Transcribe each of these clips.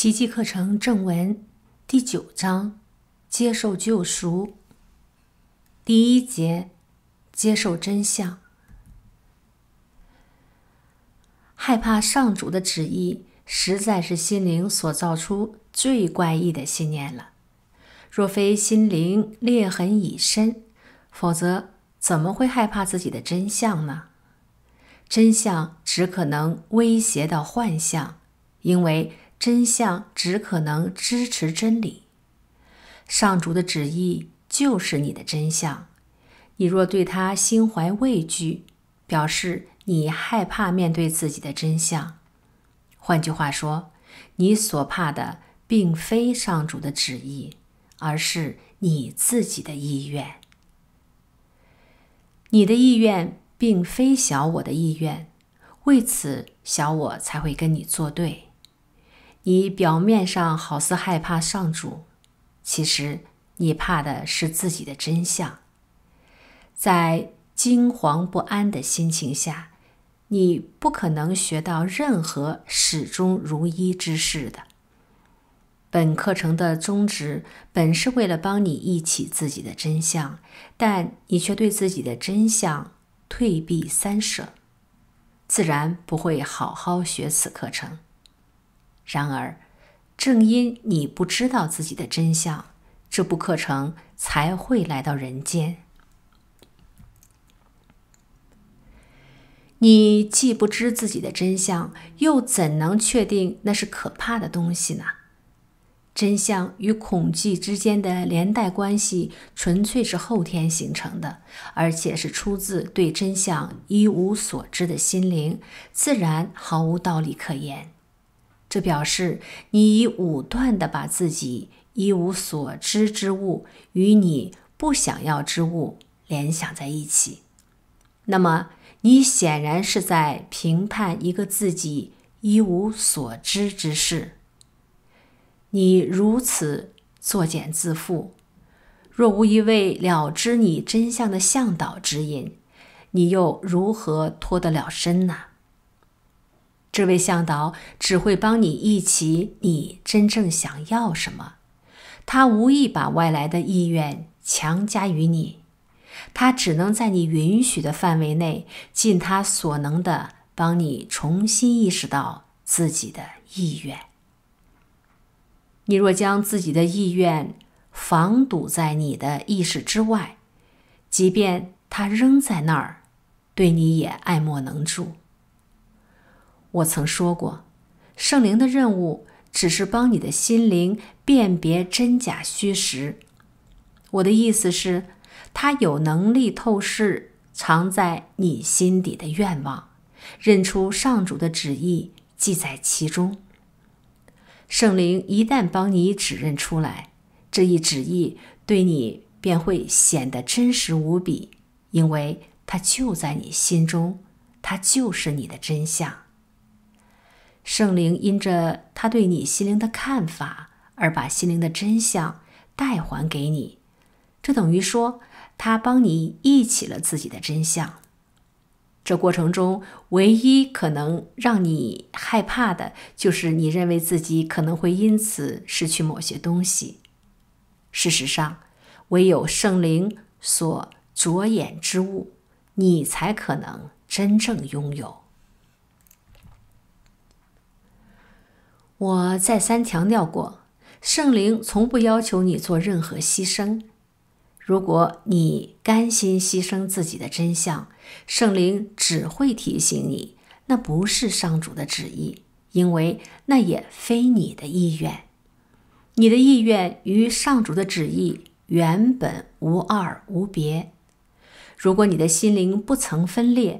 奇迹课程正文第九章：接受救赎。第一节：接受真相。害怕上主的旨意，实在是心灵所造出最怪异的信念了。若非心灵裂痕已深，否则怎么会害怕自己的真相呢？真相只可能威胁到幻象，因为。真相只可能支持真理。上主的旨意就是你的真相。你若对他心怀畏惧，表示你害怕面对自己的真相。换句话说，你所怕的并非上主的旨意，而是你自己的意愿。你的意愿并非小我的意愿，为此小我才会跟你作对。你表面上好似害怕上主，其实你怕的是自己的真相。在惊惶不安的心情下，你不可能学到任何始终如一之事的。本课程的宗旨本是为了帮你忆起自己的真相，但你却对自己的真相退避三舍，自然不会好好学此课程。然而，正因你不知道自己的真相，这部课程才会来到人间。你既不知自己的真相，又怎能确定那是可怕的东西呢？真相与恐惧之间的连带关系，纯粹是后天形成的，而且是出自对真相一无所知的心灵，自然毫无道理可言。这表示你已武断的把自己一无所知之物与你不想要之物联想在一起，那么你显然是在评判一个自己一无所知之事。你如此作茧自缚，若无一位了知你真相的向导指引，你又如何脱得了身呢？这位向导只会帮你忆起你真正想要什么，他无意把外来的意愿强加于你，他只能在你允许的范围内，尽他所能的帮你重新意识到自己的意愿。你若将自己的意愿防堵在你的意识之外，即便他仍在那儿，对你也爱莫能助。我曾说过，圣灵的任务只是帮你的心灵辨别真假虚实。我的意思是，他有能力透视藏在你心底的愿望，认出上主的旨意记在其中。圣灵一旦帮你指认出来，这一旨意对你便会显得真实无比，因为它就在你心中，它就是你的真相。圣灵因着他对你心灵的看法而把心灵的真相代还给你，这等于说他帮你忆起了自己的真相。这过程中唯一可能让你害怕的就是你认为自己可能会因此失去某些东西。事实上，唯有圣灵所着眼之物，你才可能真正拥有。我再三强调过，圣灵从不要求你做任何牺牲。如果你甘心牺牲自己的真相，圣灵只会提醒你，那不是上主的旨意，因为那也非你的意愿。你的意愿与上主的旨意原本无二无别。如果你的心灵不曾分裂，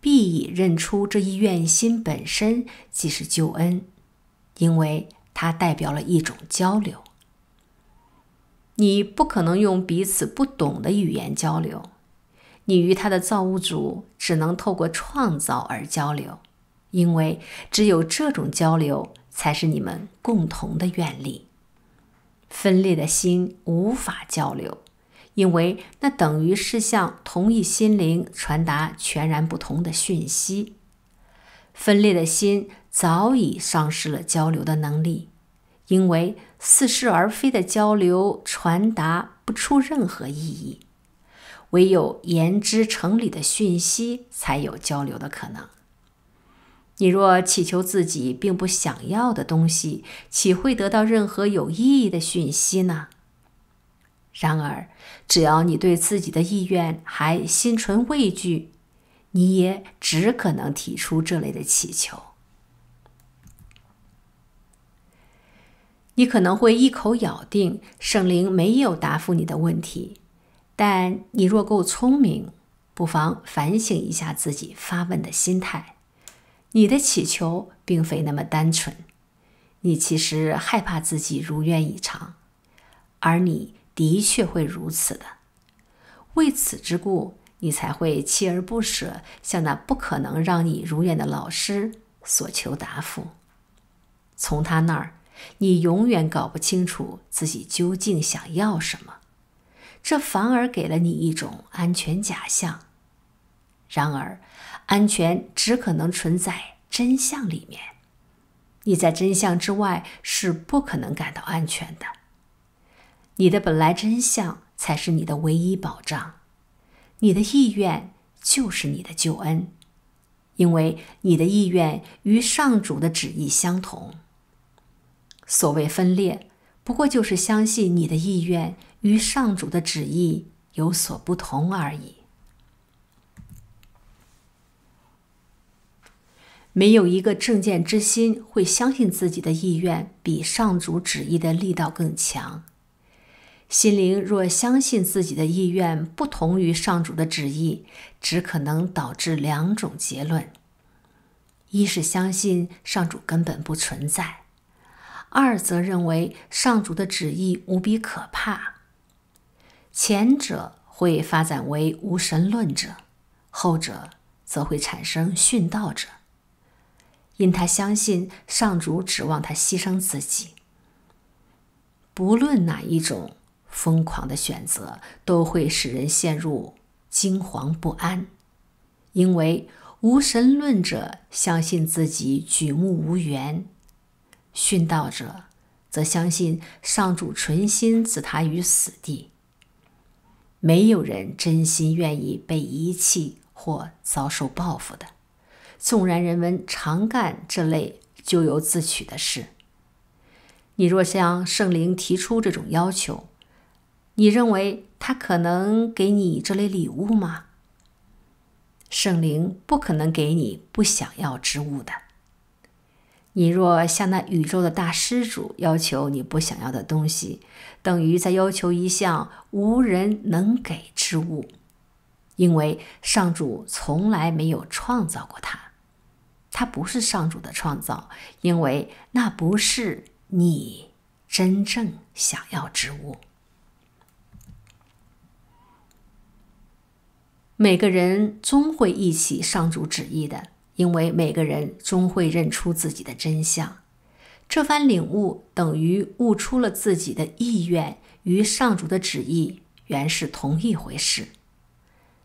必已认出这一愿心本身即是救恩。因为它代表了一种交流，你不可能用彼此不懂的语言交流。你与他的造物主只能透过创造而交流，因为只有这种交流才是你们共同的愿力。分裂的心无法交流，因为那等于是向同一心灵传达全然不同的讯息。分裂的心早已丧失了交流的能力，因为似是而非的交流传达不出任何意义。唯有言之成理的讯息才有交流的可能。你若祈求自己并不想要的东西，岂会得到任何有意义的讯息呢？然而，只要你对自己的意愿还心存畏惧。你也只可能提出这类的祈求。你可能会一口咬定圣灵没有答复你的问题，但你若够聪明，不妨反省一下自己发问的心态。你的祈求并非那么单纯，你其实害怕自己如愿以偿，而你的确会如此的。为此之故。你才会锲而不舍向那不可能让你如愿的老师所求答复。从他那儿，你永远搞不清楚自己究竟想要什么，这反而给了你一种安全假象。然而，安全只可能存在真相里面，你在真相之外是不可能感到安全的。你的本来真相才是你的唯一保障。你的意愿就是你的救恩，因为你的意愿与上主的旨意相同。所谓分裂，不过就是相信你的意愿与上主的旨意有所不同而已。没有一个正见之心会相信自己的意愿比上主旨意的力道更强。心灵若相信自己的意愿不同于上主的旨意，只可能导致两种结论：一是相信上主根本不存在；二则认为上主的旨意无比可怕。前者会发展为无神论者，后者则会产生殉道者，因他相信上主指望他牺牲自己。不论哪一种。疯狂的选择都会使人陷入惊惶不安，因为无神论者相信自己举目无援，殉道者则相信上主存心置他于死地。没有人真心愿意被遗弃或遭受报复的，纵然人们常干这类咎由自取的事。你若向圣灵提出这种要求，你认为他可能给你这类礼物吗？圣灵不可能给你不想要之物的。你若向那宇宙的大施主要求你不想要的东西，等于在要求一项无人能给之物，因为上主从来没有创造过它。它不是上主的创造，因为那不是你真正想要之物。每个人终会忆起上主旨意的，因为每个人终会认出自己的真相。这番领悟等于悟出了自己的意愿与上主的旨意原是同一回事。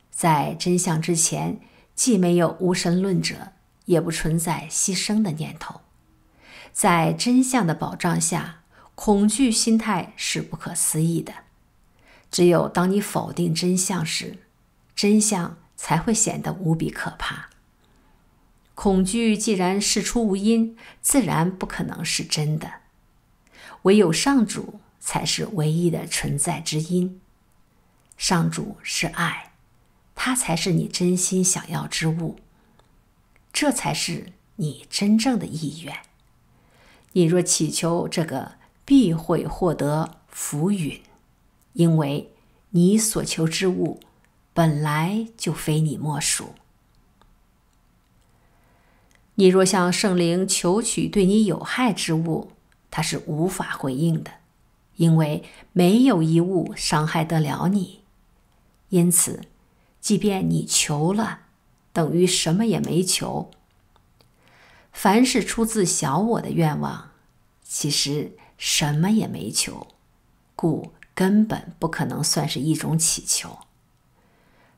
在真相之前，既没有无神论者，也不存在牺牲的念头。在真相的保障下，恐惧心态是不可思议的。只有当你否定真相时，真相才会显得无比可怕。恐惧既然事出无因，自然不可能是真的。唯有上主才是唯一的存在之因。上主是爱，他才是你真心想要之物，这才是你真正的意愿。你若祈求这个，必会获得福允，因为你所求之物。本来就非你莫属。你若向圣灵求取对你有害之物，他是无法回应的，因为没有一物伤害得了你。因此，即便你求了，等于什么也没求。凡是出自小我的愿望，其实什么也没求，故根本不可能算是一种祈求。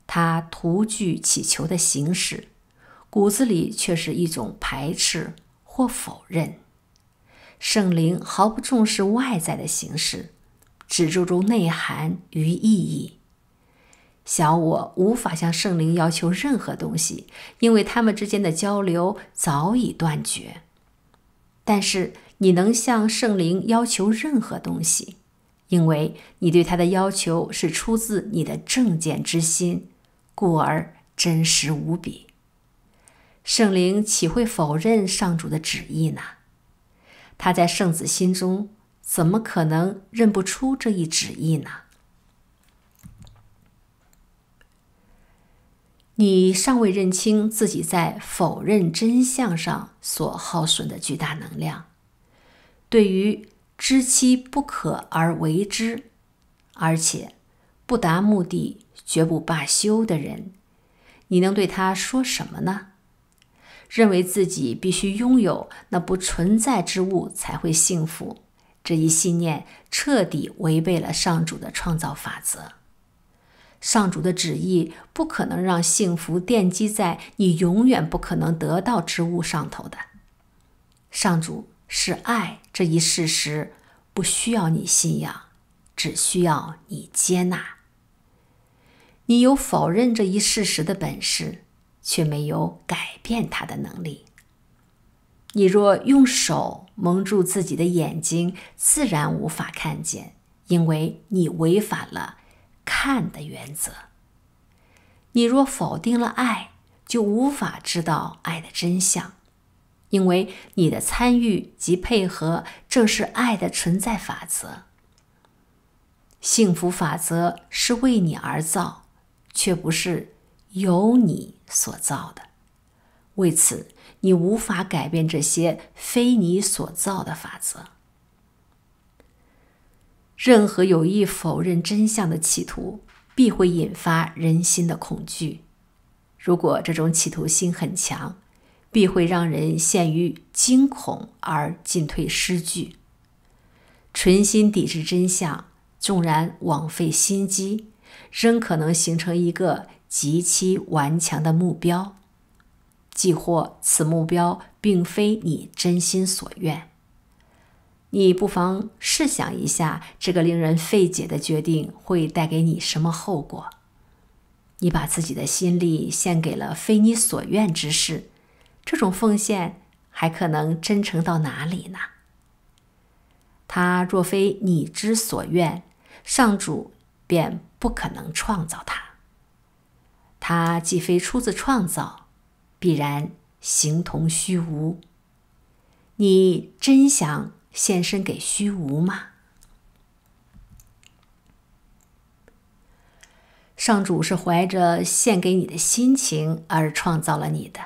他徒具乞求的形式，骨子里却是一种排斥或否认。圣灵毫不重视外在的形式，只注重内涵与意义。小我无法向圣灵要求任何东西，因为他们之间的交流早已断绝。但是，你能向圣灵要求任何东西，因为你对他的要求是出自你的正见之心。故而真实无比，圣灵岂会否认上主的旨意呢？他在圣子心中，怎么可能认不出这一旨意呢？你尚未认清自己在否认真相上所耗损的巨大能量，对于知其不可而为之，而且。不达目的绝不罢休的人，你能对他说什么呢？认为自己必须拥有那不存在之物才会幸福，这一信念彻底违背了上主的创造法则。上主的旨意不可能让幸福奠基在你永远不可能得到之物上头的。上主是爱这一事实不需要你信仰，只需要你接纳。你有否认这一事实的本事，却没有改变它的能力。你若用手蒙住自己的眼睛，自然无法看见，因为你违反了看的原则。你若否定了爱，就无法知道爱的真相，因为你的参与及配合正是爱的存在法则。幸福法则是为你而造。却不是由你所造的，为此你无法改变这些非你所造的法则。任何有意否认真相的企图，必会引发人心的恐惧。如果这种企图心很强，必会让人陷于惊恐而进退失据。存心抵制真相，纵然枉费心机。仍可能形成一个极其顽强的目标，即或此目标并非你真心所愿。你不妨试想一下，这个令人费解的决定会带给你什么后果？你把自己的心力献给了非你所愿之事，这种奉献还可能真诚到哪里呢？它若非你之所愿，上主便。不可能创造它。它既非出自创造，必然形同虚无。你真想献身给虚无吗？上主是怀着献给你的心情而创造了你的，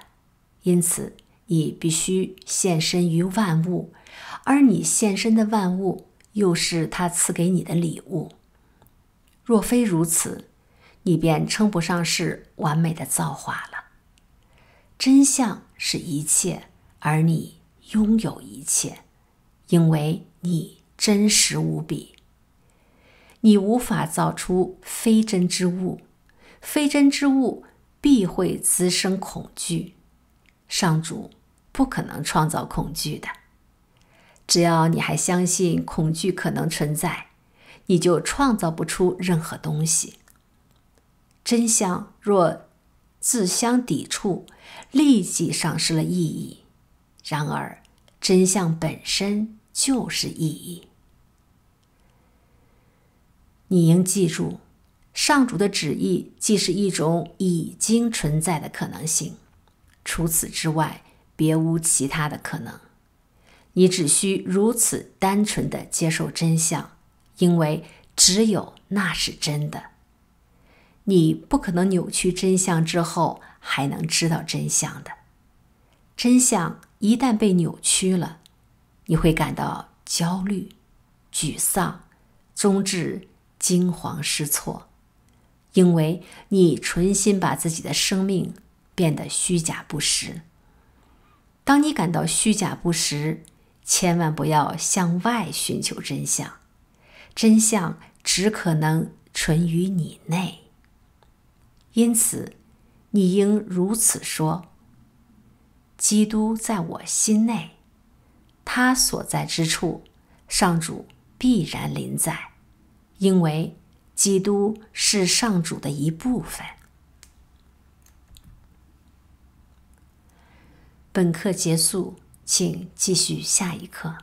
因此你必须献身于万物，而你献身的万物又是他赐给你的礼物。若非如此，你便称不上是完美的造化了。真相是一切，而你拥有一切，因为你真实无比。你无法造出非真之物，非真之物必会滋生恐惧。上主不可能创造恐惧的，只要你还相信恐惧可能存在。你就创造不出任何东西。真相若自相抵触，立即丧失了意义。然而，真相本身就是意义。你应记住，上主的旨意既是一种已经存在的可能性，除此之外别无其他的可能。你只需如此单纯的接受真相。因为只有那是真的，你不可能扭曲真相之后还能知道真相的。真相一旦被扭曲了，你会感到焦虑、沮丧，终至惊慌失措，因为你存心把自己的生命变得虚假不实。当你感到虚假不实，千万不要向外寻求真相。真相只可能存于你内，因此，你应如此说：“基督在我心内，他所在之处，上主必然临在，因为基督是上主的一部分。”本课结束，请继续下一课。